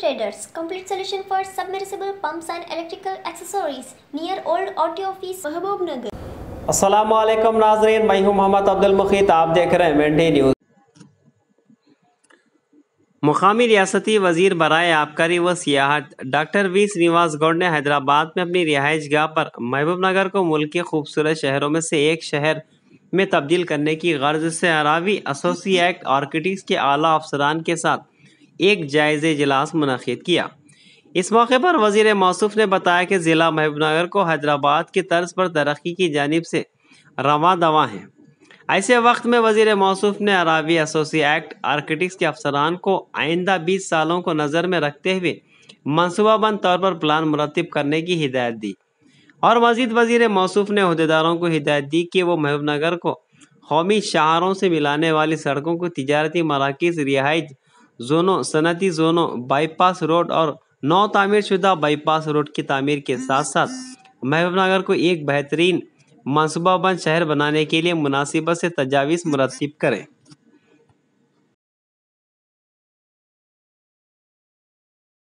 traders. Complete solution for submersible pumps and electrical accessories near old auto office, महबूब नगर. असलम नाजरीन मैं हूं मोहम्मद अब्दुल मुखीत आप देख रहे हैं एन न्यूज़ मुकामी रियासती वजीर बरए आबकारी व सियाहत डॉक्टर वी श्रीनिवास गौड़ ने हैदराबाद में अपनी रिहाइश गाह पर महबूब नगर को मुल्क के खूबसूरत शहरों में से एक शहर में तब्दील करने की गर्ज से अरावी एसोसी एक्ट आर्किटेक्ट्स के आला अफसरान के साथ एक जायज़ इजलास मनद किया इस मौके पर वजीर मौसफ ने बताया कि ज़िला महबूबनगर को हैदराबाद की तर्ज पर तरक्की की जानब से रवा दवा है ऐसे वक्त में वजीर मौसफ ने अरावी एसोसी एक्ट आर्किटिक्स के अफसरान को आइंदा बीस सालों को नज़र में रखते हुए मनसूबाबंद तौर पर प्लान मुरतब करने की हिदायत दी और मजीद वजीर मौसफ ने अहदेदारों को हिदायत दी कि वो महबूबनगर को कौमी शहरों से मिलाने वाली सड़कों को तजारती मराकज़ रिहाइश जोनों सनती जोनों बाईपास रोड और नौ तामीर शुदा बाईपास रोड की तमीर के साथ हम्म। साथ महबूबनगर को एक बेहतरीन मनसूबाबंद शहर बनाने के लिए मुनासिबत से तजावीज़ मुरतब करें